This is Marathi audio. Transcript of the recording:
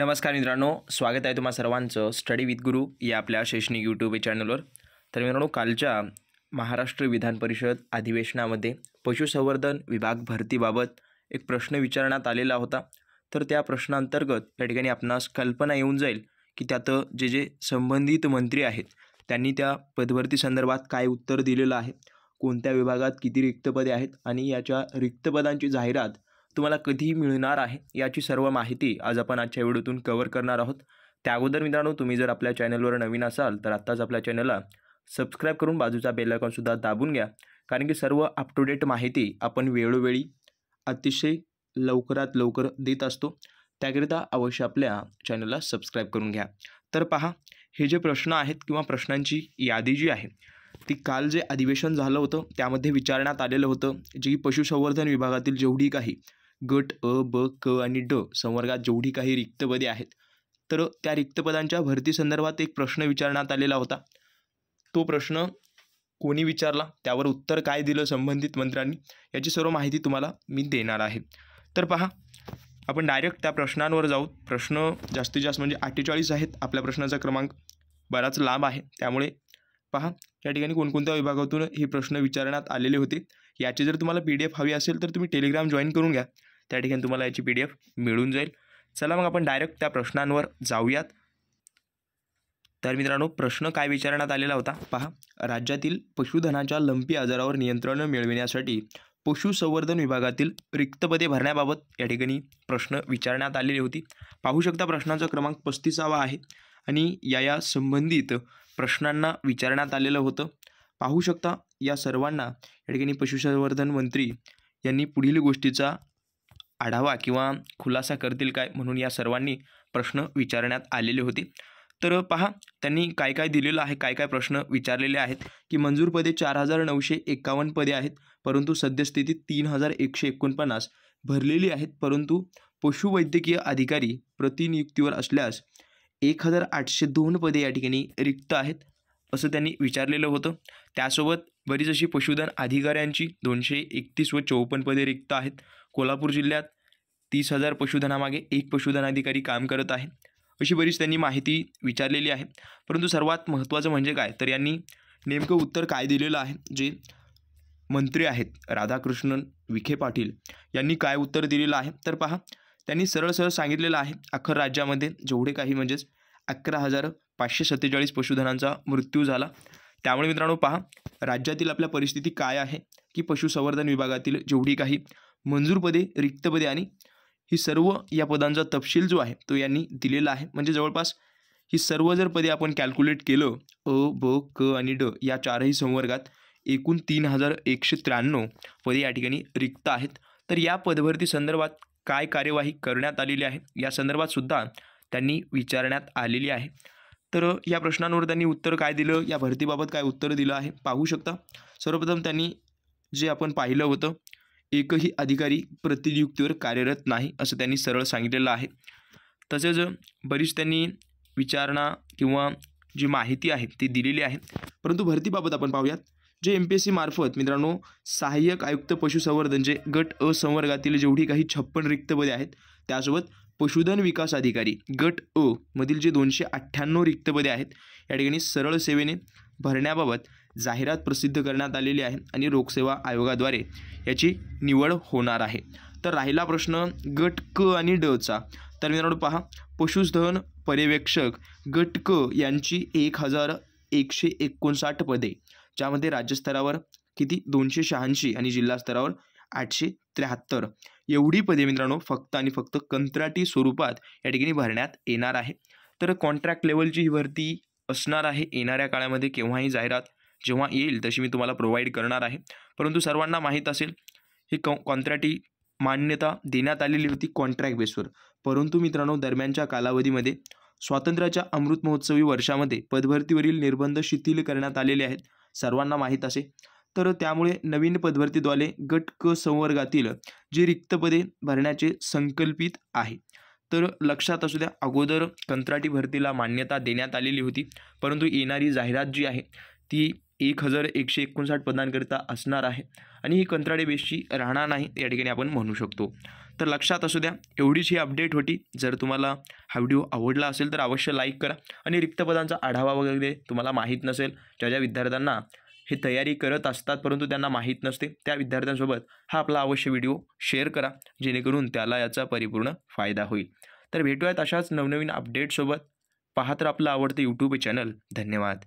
नमस्कार मित्रांनो स्वागत आहे तुम्हा सर्वांचं स्टडी विथ गुरु या आपल्या शैक्षणिक यूट्यूब चॅनलवर तर मित्रांनो कालच्या महाराष्ट्र विधान परिषद अधिवेशनामध्ये पशुसंवर्धन विभाग भरतीबाबत एक प्रश्न विचारण्यात आलेला होता तर त्या प्रश्नांतर्गत या ठिकाणी आपणास कल्पना येऊन जाईल की त्यात जे जे संबंधित मंत्री आहेत त्यांनी त्या पदभरती संदर्भात काय उत्तर दिलेलं आहे कोणत्या विभागात किती रिक्तपदे आहेत आणि याच्या रिक्तपदांची जाहिरात तुम्हाला कधी मिळणार आहे याची सर्व माहिती आज आपण आजच्या व्हिडिओतून कवर करणार आहोत त्या अगोदर मित्रांनो तुम्ही जर आपल्या चॅनलवर नवीन असाल तर आत्ताच आपल्या चॅनलला सबस्क्राईब करून बाजूचा बेलायकॉनसुद्धा दाबून घ्या कारण की सर्व अप टू डेट माहिती आपण वेळोवेळी अतिशय लवकरात लवकर देत असतो त्याकरिता अवश्य आपल्या चॅनलला सबस्क्राईब करून घ्या तर पहा हे जे प्रश्न आहेत किंवा प्रश्नांची यादी जी आहे ती काल जे अधिवेशन झालं होतं त्यामध्ये विचारण्यात आलेलं होतं जी पशुसंवर्धन विभागातील जेवढी काही गट अ ब क आणि ड संवर्गात जेवढी काही रिक्तपदे आहेत तर त्या रिक्तपदांच्या भरतीसंदर्भात भरती संदर्भात एक प्रश्न विचारण्यात आलेला होता तो प्रश्न कोणी विचारला त्यावर उत्तर काय दिलं संबंधित मंत्र्यांनी याची सर्व माहिती तुम्हाला मी देणार आहे तर पहा आपण डायरेक्ट त्या प्रश्नांवर जाऊ प्रश्न जास्तीत जास्त म्हणजे अठ्ठेचाळीस आहेत आपल्या प्रश्नाचा क्रमांक बराच लांब आहे त्यामुळे पहा या ठिकाणी कोणकोणत्या विभागातून हे प्रश्न विचारण्यात आलेले होते याची जर तुम्हाला पी डी एफ हवी असेल तर तुम्ही टेलिग्राम जॉईन करून घ्या त्या ठिकाणी तुम्हाला याची पी डी एफ मिळून जाईल चला मग आपण डायरेक्ट त्या प्रश्नांवर जाऊयात तर मित्रांनो प्रश्न काय विचारण्यात आलेला होता पहा राज्यातील पशुधनाच्या लंपी आजारावर नियंत्रण मिळविण्यासाठी पशुसंवर्धन विभागातील रिक्तपदे भरण्याबाबत या ठिकाणी प्रश्न विचारण्यात आलेली होती पाहू शकता प्रश्नाचा क्रमांक पस्तीसावा आहे आणि या या संबंधित प्रश्नांना विचारण्यात आलेलं होतं पाहू शकता या सर्वांना या ठिकाणी पशुसंवर्धन मंत्री यांनी पुढील गोष्टीचा आढावा किंवा खुलासा करतील काय म्हणून या सर्वांनी प्रश्न विचारण्यात आलेले होते तर पहा त्यांनी काय काय दिलेलं आहे काय काय प्रश्न विचारलेले आहेत की मंजूर पदे चार हजार नऊशे एकावन्न पदे आहेत परंतु सद्यस्थितीत तीन हजार एकशे एकोणपन्नास भरलेली आहेत परंतु पशुवैद्यकीय अधिकारी प्रतिनियुक्तीवर असल्यास एक हजार आठशे दोन पदे या ठिकाणी रिक्त आहेत असं त्यांनी विचारलेलं होतं त्यासोबत बरीच अशी पशुधन अधिकाऱ्यांची दोनशे एकतीस व चौपन्न पदे रिक्त आहेत कोल्हापूर जिल्ह्यात तीस हजार पशुधनामागे एक पशुधन अधिकारी काम करत आहे अशी बरीच त्यांनी माहिती विचारलेली आहे परंतु सर्वात महत्त्वाचं म्हणजे काय तर यांनी नेमकं उत्तर काय दिलेलं आहे जे मंत्री आहेत राधाकृष्णन विखे पाटील यांनी काय उत्तर दिलेलं आहे तर पहा त्यांनी सरळ सरळ सांगितलेलं आहे अख्खर राज्यामध्ये जेवढे काही म्हणजेच अकरा हजार पाचशे सत्तेचाळीस पशुधनांचा मृत्यू झाला त्यामुळे मित्रांनो पहा राज्यातील आपल्या परिस्थिती काय आहे की पशुसंवर्धन विभागातील जेवढी काही मंजूर पदे रिक्त पदे आणि ही सर्व या पदांचा तपशील जो आहे तो यांनी दिलेला आहे म्हणजे जवळपास ही सर्व जर पदे आपण कॅल्क्युलेट केलं अ ब क आणि ड या चारही संवर्गात एकूण तीन हजार एकशे त्र्याण्णव पदे या ठिकाणी रिक्त आहेत तर या पदभरती संदर्भात काय कार्यवाही करण्यात आलेली आहे या संदर्भात सुद्धा त्यांनी विचारण्यात आलेली आहे तर या प्रश्नांवर त्यांनी उत्तर काय दिलं या भरतीबाबत काय उत्तर दिलं आहे पाहू शकता सर्वप्रथम त्यांनी जे आपण पाहिलं होतं एकही अधिकारी प्रतिनियुक्तीवर कार्यरत नाही असं त्यांनी सरळ सांगितलेलं आहे तसेच बरीच त्यांनी विचारणा किंवा जी माहिती आहे ती दिलेली आहे परंतु भरतीबाबत आपण पाहूयात जे एम पी एस सी मार्फत मित्रांनो सहाय्यक आयुक्त पशुसंवर्धन जे गट असंवर्गातील जेवढी काही छप्पन रिक्त पदे आहेत त्यासोबत पशुधन विकास अधिकारी गट अ मधील जे दोनशे अठ्ठ्याण्णव रिक्त पदे आहेत या ठिकाणी सरळ सेवेने भरण्याबाबत जाहिरात प्रसिद्ध करण्यात आलेली आहे आणि लोकसेवा आयोगाद्वारे याची निवड होणार आहे तर राहिला प्रश्न गट क आणि डचा तर मित्रांनो पहा पशुधन पर्यवेक्षक गट क यांची एक हजार एकशे एकोणसाठ पदे ज्यामध्ये राज्यस्तरावर किती दोनशे शहाऐंशी आणि जिल्हा स्तरावर आठशे त्र्याहत्तर एवढी पदे मित्रांनो फक्त आणि फक्त कंत्राटी स्वरूपात या ठिकाणी भरण्यात येणार आहे तर कॉन्ट्रॅक्ट लेवलची ही भरती असणार आहे येणाऱ्या काळामध्ये केव्हाही जाहिरात जेव्हा येईल तशी मी तुम्हाला प्रोव्हाइड करणार आहे परंतु सर्वांना माहीत असेल ही कॉ कॉन्ट्रॅक्टी मान्यता देण्यात आलेली होती कॉन्ट्रॅक्ट बेसवर परंतु मित्रांनो दरम्यानच्या कालावधीमध्ये स्वातंत्र्याच्या अमृत महोत्सवी वर्षामध्ये पदभरतीवरील निर्बंध शिथिल करण्यात आलेले आहेत सर्वांना माहीत असे तर त्यामुळे नवीन पदभरतीद्वारे गट क संवर्गातील जी रिक्त पदे भरण्याचे संकल्पित आहे तर लक्षात असू द्या अगोदर कंत्राटी भरतीला मान्यता देण्यात आलेली होती परंतु येणारी जाहिरात जी आहे ती एक हजार एकशे एकोणसाठ पदांकरिता असणार आहे आणि ही कंत्राटी बेसची राहणार नाही या ठिकाणी आपण म्हणू शकतो तर लक्षात असू द्या एवढीच ही अपडेट होती जर तुम्हाला हा व्हिडिओ आवडला असेल तर अवश्य लाईक करा आणि रिक्त पदांचा आढावा वगैरे तुम्हाला माहीत नसेल ज्या ज्या विद्यार्थ्यांना हे तयारी करत असतात परंतु त्यांना माहीत नसते त्या विद्यार्थ्यांसोबत हा आपला अवश्य व्हिडिओ शेअर करा जेणेकरून त्याला याचा परिपूर्ण फायदा होईल तर भेटूयात अशाच नवनवीन अपडेटसोबत पाहत आपलं आवडतं यूट्यूब चॅनल धन्यवाद